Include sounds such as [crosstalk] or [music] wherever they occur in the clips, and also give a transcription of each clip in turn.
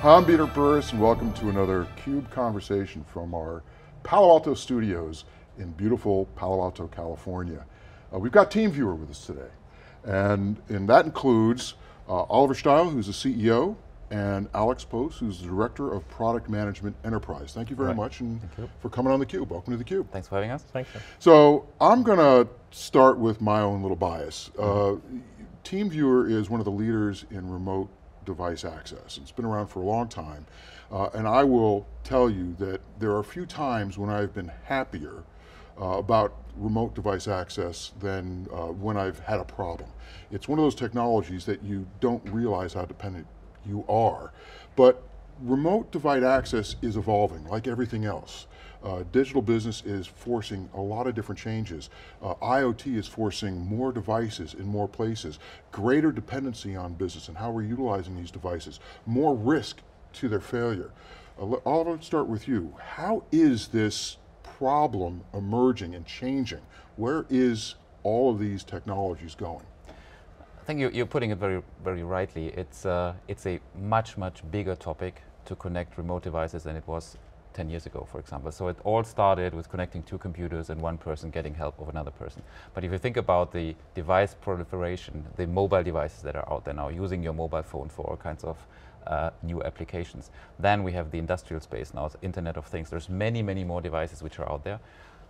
Hi, I'm Peter Burris, and welcome to another CUBE conversation from our Palo Alto studios in beautiful Palo Alto, California. Uh, we've got TeamViewer with us today, and, and that includes uh, Oliver Steil, who's the CEO, and Alex Post, who's the Director of Product Management Enterprise. Thank you very right. much and for coming on the Cube. Welcome to the Cube. Thanks for having us. you. So I'm going to start with my own little bias. Uh, TeamViewer is one of the leaders in remote device access. It's been around for a long time. Uh, and I will tell you that there are a few times when I've been happier uh, about remote device access than uh, when I've had a problem. It's one of those technologies that you don't realize how dependent you are. But remote divide access is evolving, like everything else. Uh, digital business is forcing a lot of different changes. Uh, IoT is forcing more devices in more places, greater dependency on business and how we're utilizing these devices, more risk to their failure. Uh, I'll, start with you. How is this problem emerging and changing? Where is all of these technologies going? I think you, are putting it very, very rightly. It's, uh, it's a much, much bigger topic to connect remote devices than it was 10 years ago, for example. So it all started with connecting two computers and one person getting help of another person. But if you think about the device proliferation, the mobile devices that are out there now, using your mobile phone for all kinds of uh, new applications, then we have the industrial space now, it's Internet of Things. There's many, many more devices which are out there.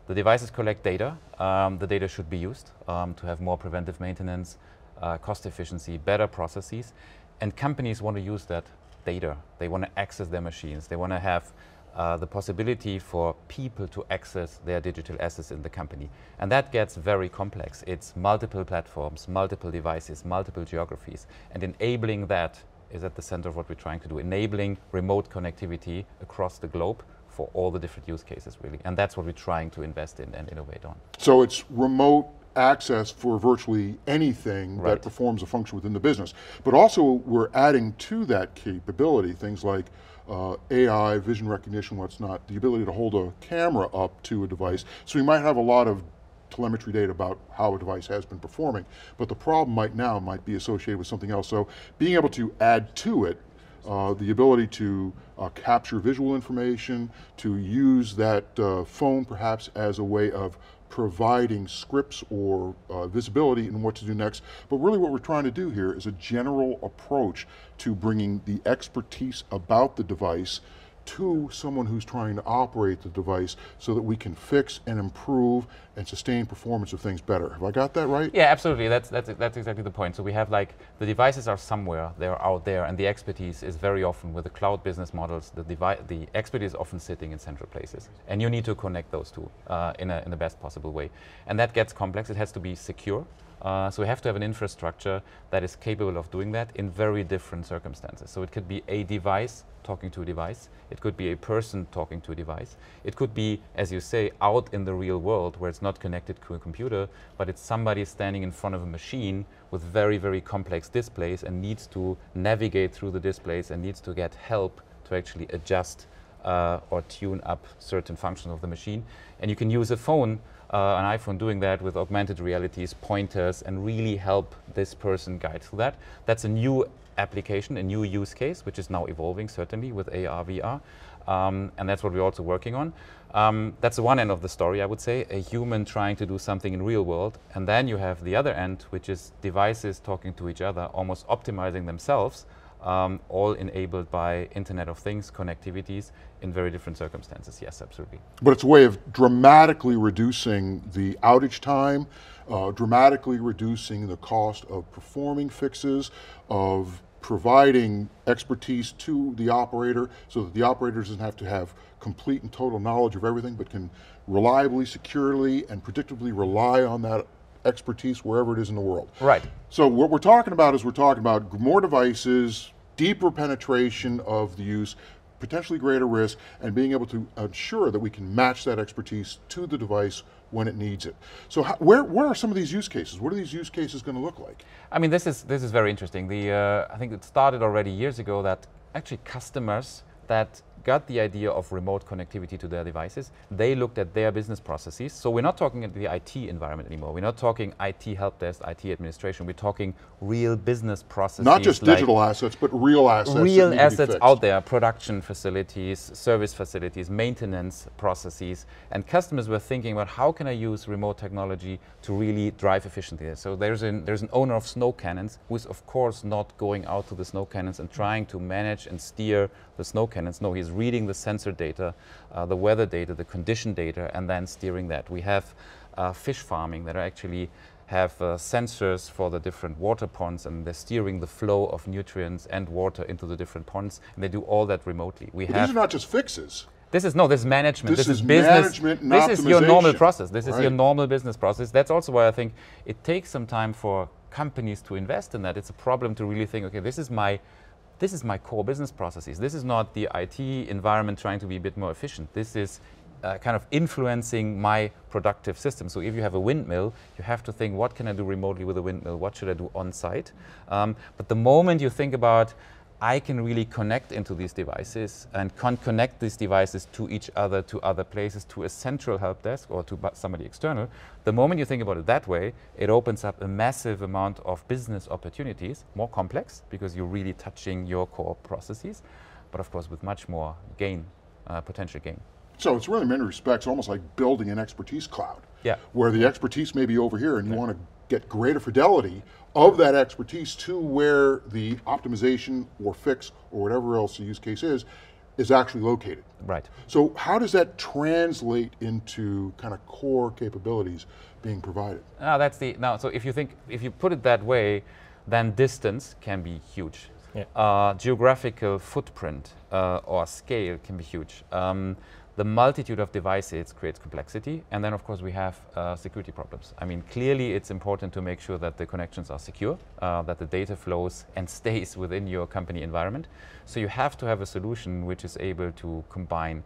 The devices collect data. Um, the data should be used um, to have more preventive maintenance, uh, cost efficiency, better processes. And companies want to use that data. They want to access their machines. They want to have uh, the possibility for people to access their digital assets in the company. And that gets very complex. It's multiple platforms, multiple devices, multiple geographies. And enabling that is at the center of what we're trying to do, enabling remote connectivity across the globe for all the different use cases, really. And that's what we're trying to invest in and innovate on. So it's remote access for virtually anything right. that performs a function within the business. But also we're adding to that capability things like uh, AI, vision recognition, what's not, the ability to hold a camera up to a device. So we might have a lot of telemetry data about how a device has been performing, but the problem might now might be associated with something else. So being able to add to it uh, the ability to uh, capture visual information, to use that uh, phone perhaps as a way of providing scripts or uh, visibility in what to do next, but really what we're trying to do here is a general approach to bringing the expertise about the device to someone who's trying to operate the device so that we can fix and improve and sustain performance of things better. Have I got that right? Yeah, absolutely. That's, that's, that's exactly the point. So we have like, the devices are somewhere, they're out there, and the expertise is very often with the cloud business models, the, the expertise, is often sitting in central places. And you need to connect those two uh, in, a, in the best possible way. And that gets complex. It has to be secure. Uh, so we have to have an infrastructure that is capable of doing that in very different circumstances. So it could be a device talking to a device. It could be a person talking to a device. It could be, as you say, out in the real world where it's not connected to a computer, but it's somebody standing in front of a machine with very, very complex displays and needs to navigate through the displays and needs to get help to actually adjust uh, or tune up certain functions of the machine. And you can use a phone uh, an iPhone doing that with augmented realities, pointers, and really help this person guide through that. That's a new application, a new use case, which is now evolving certainly with AR, VR. Um, and that's what we're also working on. Um, that's the one end of the story, I would say, a human trying to do something in real world. And then you have the other end, which is devices talking to each other, almost optimizing themselves um, all enabled by Internet of Things connectivities in very different circumstances. Yes, absolutely. But it's a way of dramatically reducing the outage time, uh, dramatically reducing the cost of performing fixes, of providing expertise to the operator so that the operator doesn't have to have complete and total knowledge of everything, but can reliably, securely, and predictably rely on that expertise wherever it is in the world. Right. So what we're talking about is we're talking about more devices, deeper penetration of the use, potentially greater risk, and being able to ensure that we can match that expertise to the device when it needs it. So how, where, where are some of these use cases? What are these use cases going to look like? I mean, this is, this is very interesting. The, uh, I think it started already years ago that actually customers that got the idea of remote connectivity to their devices. They looked at their business processes. So we're not talking at the IT environment anymore. We're not talking IT help desk, IT administration. We're talking real business processes. Not just like digital assets, but real assets. Real assets out there, production facilities, service facilities, maintenance processes. And customers were thinking about how can I use remote technology to really drive efficiency. So there's an, there's an owner of snow cannons who is of course not going out to the snow cannons and trying to manage and steer the snow cannons. No, he's reading the sensor data, uh, the weather data, the condition data, and then steering that. We have uh, fish farming that actually have uh, sensors for the different water ponds and they're steering the flow of nutrients and water into the different ponds and they do all that remotely. We but have these are not just fixes. This is no, this is management. This, this is, is, business. this is your normal process. This right. is your normal business process. That's also why I think it takes some time for companies to invest in that. It's a problem to really think, okay, this is my this is my core business processes. This is not the IT environment trying to be a bit more efficient. This is uh, kind of influencing my productive system. So if you have a windmill, you have to think, what can I do remotely with a windmill? What should I do on site? Um, but the moment you think about I can really connect into these devices and can connect these devices to each other, to other places, to a central help desk or to somebody external, the moment you think about it that way, it opens up a massive amount of business opportunities, more complex because you're really touching your core processes, but of course with much more gain, uh, potential gain. So it's really in many respects almost like building an expertise cloud. Yeah. Where the expertise may be over here and you want to get greater fidelity of that expertise to where the optimization or fix or whatever else the use case is, is actually located. Right. So how does that translate into kind of core capabilities being provided? Now ah, that's the, now so if you think, if you put it that way, then distance can be huge yeah. uh, geographical uh, footprint uh, or scale can be huge. Um, the multitude of devices creates complexity, and then of course we have uh, security problems. I mean, clearly it's important to make sure that the connections are secure, uh, that the data flows and [laughs] stays within your company environment. So you have to have a solution which is able to combine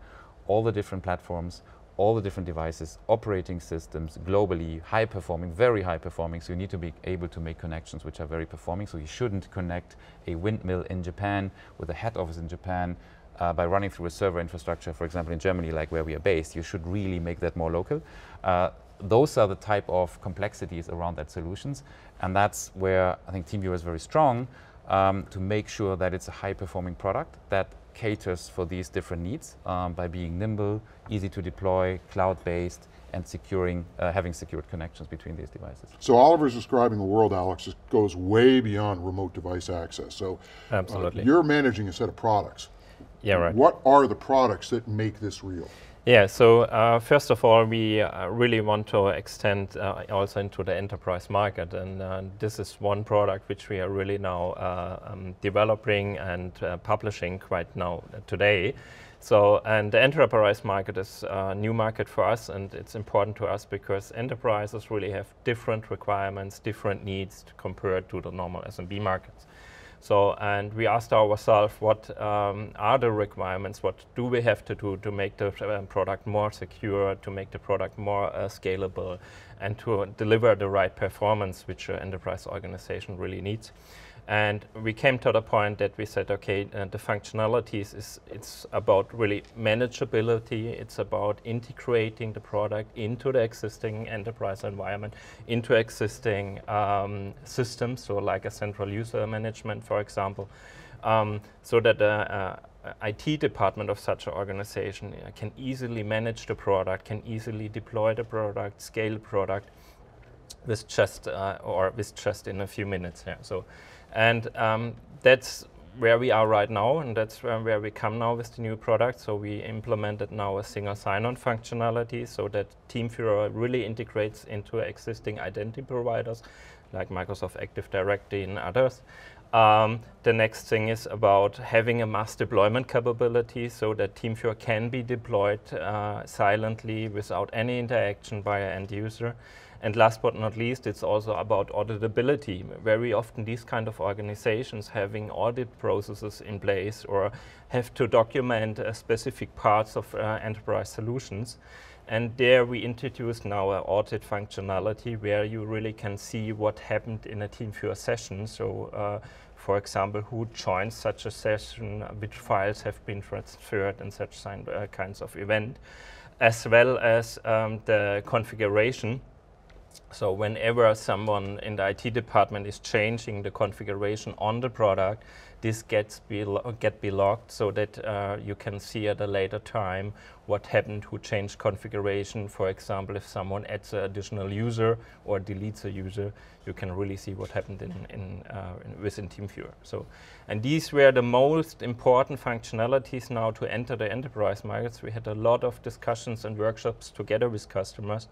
all the different platforms, all the different devices, operating systems, globally, high performing, very high performing, so you need to be able to make connections which are very performing, so you shouldn't connect a windmill in Japan with a head office in Japan uh, by running through a server infrastructure, for example, in Germany, like where we are based, you should really make that more local. Uh, those are the type of complexities around that solutions, and that's where I think TeamViewer is very strong um, to make sure that it's a high-performing product that caters for these different needs um, by being nimble, easy to deploy, cloud-based, and securing, uh, having secured connections between these devices. So Oliver's describing the world, Alex, it goes way beyond remote device access. So uh, Absolutely. Uh, you're managing a set of products. Yeah, right. What are the products that make this real? Yeah, so uh, first of all, we uh, really want to extend uh, also into the enterprise market. And uh, this is one product which we are really now uh, um, developing and uh, publishing right now today. So, and the enterprise market is a new market for us and it's important to us because enterprises really have different requirements, different needs compared to the normal SMB markets. So, and we asked ourselves, what um, are the requirements? What do we have to do to make the uh, product more secure, to make the product more uh, scalable, and to deliver the right performance which an uh, enterprise organization really needs? And we came to the point that we said, okay, uh, the functionalities is it's about really manageability. It's about integrating the product into the existing enterprise environment, into existing um, systems, so like a central user management, for example, um, so that the uh, uh IT department of such an organization uh, can easily manage the product, can easily deploy the product, scale the product with just uh, or with just in a few minutes. Yeah. So. And um, that's where we are right now, and that's where we come now with the new product. So we implemented now a single sign-on functionality so that TeamViewer really integrates into existing identity providers like Microsoft Active Directory and others. Um, the next thing is about having a mass deployment capability so that TeamViewer can be deployed uh, silently without any interaction by an end user. And last but not least, it's also about auditability. Very often these kind of organizations having audit processes in place or have to document uh, specific parts of uh, enterprise solutions. And there we introduced now an audit functionality where you really can see what happened in a TeamViewer session. So uh, for example, who joined such a session, which files have been transferred and such uh, kinds of event, as well as um, the configuration so whenever someone in the IT department is changing the configuration on the product, this gets be get be locked, so that uh, you can see at a later time what happened, who changed configuration. For example, if someone adds an additional user or deletes a user, you can really see what happened in, in, uh, in within TeamViewer. So, and these were the most important functionalities now to enter the enterprise markets. We had a lot of discussions and workshops together with customers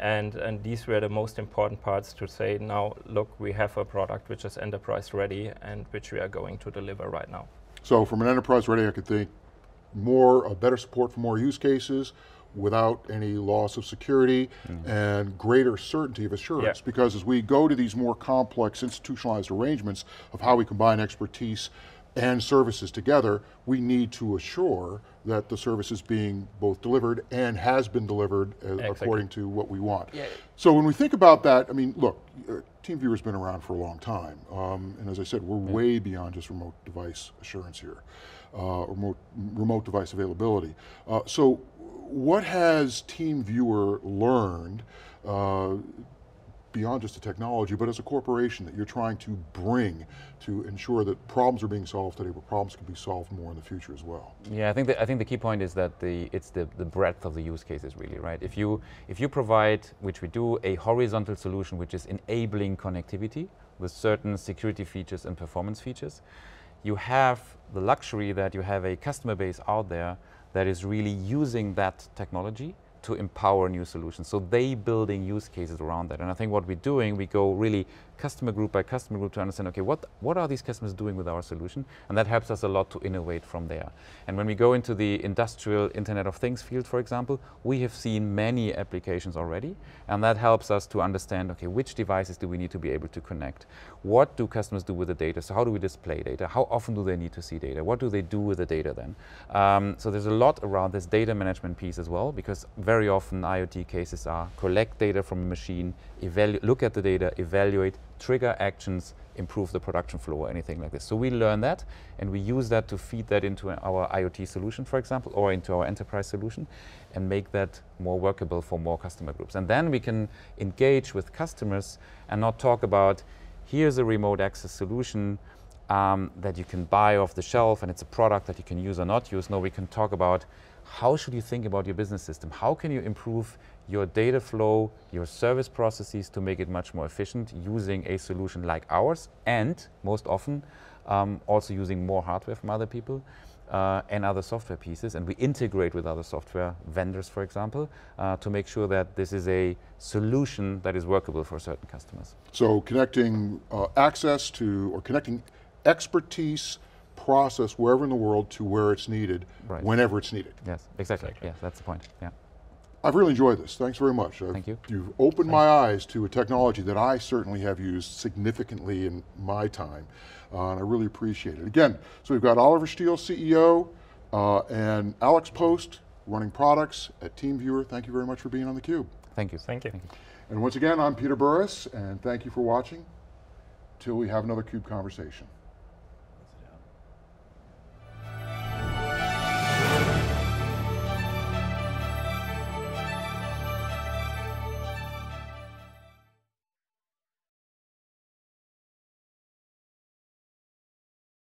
and, and these were the most important parts to say, now, look, we have a product which is enterprise ready and which we are going to deliver right now. So from an enterprise ready, I could think more, a uh, better support for more use cases, without any loss of security mm. and greater certainty of assurance. Because as we go to these more complex institutionalized arrangements of how we combine expertise and services together, we need to assure that the service is being both delivered and has been delivered uh, exactly. according to what we want. Yeah. So when we think about that, I mean, look, uh, TeamViewer's been around for a long time. Um, and as I said, we're yeah. way beyond just remote device assurance here, uh, remote, remote device availability. Uh, so what has TeamViewer learned uh, beyond just the technology, but as a corporation that you're trying to bring to ensure that problems are being solved today, but problems can be solved more in the future as well. Yeah, I think the, I think the key point is that the it's the, the breadth of the use cases really, right? If you, if you provide, which we do, a horizontal solution which is enabling connectivity with certain security features and performance features, you have the luxury that you have a customer base out there that is really using that technology to empower new solutions. So they building use cases around that. And I think what we're doing, we go really customer group by customer group to understand, okay, what, what are these customers doing with our solution? And that helps us a lot to innovate from there. And when we go into the industrial Internet of Things field, for example, we have seen many applications already, and that helps us to understand, okay, which devices do we need to be able to connect? What do customers do with the data? So how do we display data? How often do they need to see data? What do they do with the data then? Um, so there's a lot around this data management piece as well, because very often IoT cases are collect data from a machine, look at the data, evaluate, trigger actions, improve the production flow or anything like this. So we learn that and we use that to feed that into our IoT solution, for example, or into our enterprise solution and make that more workable for more customer groups. And then we can engage with customers and not talk about, here's a remote access solution um, that you can buy off the shelf and it's a product that you can use or not use. No, we can talk about how should you think about your business system? How can you improve your data flow, your service processes to make it much more efficient using a solution like ours and most often um, also using more hardware from other people uh, and other software pieces. And we integrate with other software vendors, for example, uh, to make sure that this is a solution that is workable for certain customers. So connecting uh, access to, or connecting expertise process wherever in the world to where it's needed, right. whenever it's needed. Yes, exactly, exactly. yes, that's the point, yeah. I've really enjoyed this. Thanks very much. I've, Thank you. You've opened my eyes to a technology that I certainly have used significantly in my time, uh, and I really appreciate it. Again, so we've got Oliver Steele, CEO, uh, and Alex Post, running products at TeamViewer. Thank you very much for being on theCUBE. Thank you. Thank you. Thank you. And once again, I'm Peter Burris, and thank you for watching. Till we have another CUBE conversation.